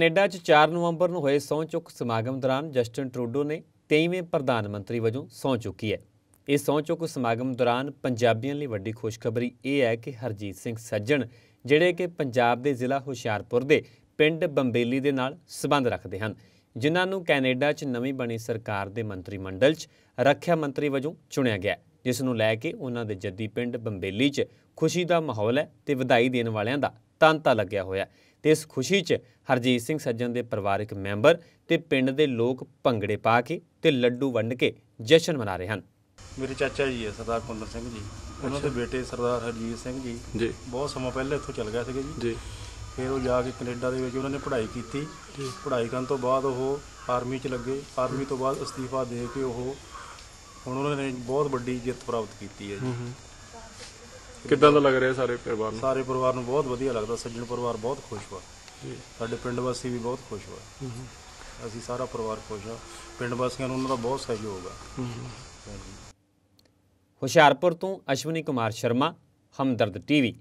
Canada 'ਚ 4 ਨਵੰਬਰ ਨੂੰ ਹੋਏ ਸਹੁੰ ਚੁੱਕ ਸਮਾਗਮ ਦੌਰਾਨ ਜਸਟਨ ਟਰੂਡੋ ਨੇ 23ਵੇਂ ਪ੍ਰਧਾਨ ਮੰਤਰੀ ਵਜੋਂ ਸਹੁੰ ਚੁੱਕੀ ਹੈ ਇਸ ਸਹੁੰ ਚੁੱਕ ਸਮਾਗਮ ਦੌਰਾਨ ਪੰਜਾਬੀਆਂ ਲਈ ਵੱਡੀ ਖੁਸ਼ਖਬਰੀ ਇਹ ਹੈ ਕਿ ਹਰਜੀਤ ਸਿੰਘ ਸੱਜਣ ਜਿਹੜੇ ਕਿ ਪੰਜਾਬ ਦੇ ਜ਼ਿਲ੍ਹਾ ਹੁਸ਼ਿਆਰਪੁਰ ਦੇ ਪਿੰਡ ਬੰਬੇਲੀ ਦੇ ਨਾਲ ਸਬੰਧ ਰੱਖਦੇ ਹਨ ਜਿਨ੍ਹਾਂ ਨੂੰ ਕੈਨੇਡਾ 'ਚ ਨਵੀਂ ਬਣੀ ਸਰਕਾਰ ਦੇ ਮੰਤਰੀ ਮੰਡਲ 'ਚ ਰੱਖਿਆ ਮੰਤਰੀ ਵਜੋਂ ਚੁਣਿਆ ਗਿਆ ਜਿਸ ਨੂੰ ਲੈ ਕੇ ਉਹਨਾਂ ਦੇ ਜੱਦੀ ਪਿੰਡ ਬੰਬੇਲੀ 'ਚ ਖੁਸ਼ੀ ਦਾ ਮਾਹੌਲ ਹੈ ਤੇ ਵਧਾਈ ਦੇਣ ਵਾਲਿਆਂ ਦਾ ਤਾਂਤਾ ਲੱਗਿਆ ਹੋਇਆ ਤੇ ਇਸ ਖੁਸ਼ੀ 'ਚ ਹਰਜੀਤ ਸਿੰਘ ਸੱਜਣ ਦੇ ਪਰਿਵਾਰਕ ਮੈਂਬਰ ਤੇ ਪਿੰਡ ਦੇ ਲੋਕ ਭੰਗੜੇ ਪਾ ਕੇ ਤੇ ਲੱਡੂ ਵੰਡ ਕੇ ਜਸ਼ਨ ਮਨਾ ਰਹੇ ਹਨ ਮੇਰੇ ਚਾਚਾ ਜੀ ਹੈ ਸਰਦਾਰ ਕੁੰਦਰ ਸਿੰਘ ਜੀ ਉਹਨਾਂ ਦੇ ਬੇਟੇ ਸਰਦਾਰ ਹਰਜੀਤ ਸਿੰਘ ਜੀ ਜੀ ਬਹੁਤ ਸਮਾਂ ਪਹਿਲਾਂ ਇੱਥੋਂ ਚੱਲ ਗਏ ਸੀਗੇ ਜੀ ਜੀ ਫਿਰ ਉਹ ਜਾ ਕੇ ਕੈਨੇਡਾ ਦੇ ਵਿੱਚ ਉਹਨਾਂ ਨੇ ਪੜ੍ਹਾਈ ਕੀਤੀ ਪੜ੍ਹਾਈ ਕਰਨ ਤੋਂ ਬਾਅਦ ਉਹ ਆਰਮੀ 'ਚ ਲੱਗੇ ਆਰਮੀ ਤੋਂ ਬਾਅਦ ਅਸਤੀਫਾ ਦੇ ਕੇ ਉਹ ਹੁਣ ਉਹਨਾਂ ਨੇ ਬਹੁਤ ਵੱਡੀ ਜਿੱਤ ਪ੍ਰਾਪਤ ਕੀਤੀ ਹੈ ਜੀ ਕਿੱਦਾਂ ਦਾ ਲੱਗ ਰਿਹਾ ਸਾਰੇ ਪਰਿਵਾਰ ਨੂੰ ਸਾਰੇ ਪਰਿਵਾਰ ਨੂੰ ਬਹੁਤ ਵਧੀਆ ਲੱਗਦਾ ਸੱਜਣ ਪਰਿਵਾਰ ਬਹੁਤ ਖੁਸ਼ ਹੋਇਆ ਸਾਡੇ ਪਿੰਡ ਵਾਸੀ ਵੀ ਬਹੁਤ ਖੁਸ਼ ਹੋਇਆ ਅਸੀਂ ਸਾਰਾ ਪਰਿਵਾਰ ਖੁਸ਼ ਆ ਪਿੰਡ ਵਾਸੀਆਂ ਨੂੰ ਉਹਨਾਂ ਦਾ ਬਹੁਤ ਸਹਿਯੋਗ ਆ ਹੁਸ਼ਿਆਰਪੁਰ ਤੋਂ ਅਸ਼ਵਨੀ ਕੁਮਾਰ ਸ਼ਰਮਾ ਹਮਦਰਦ ਟੀਵੀ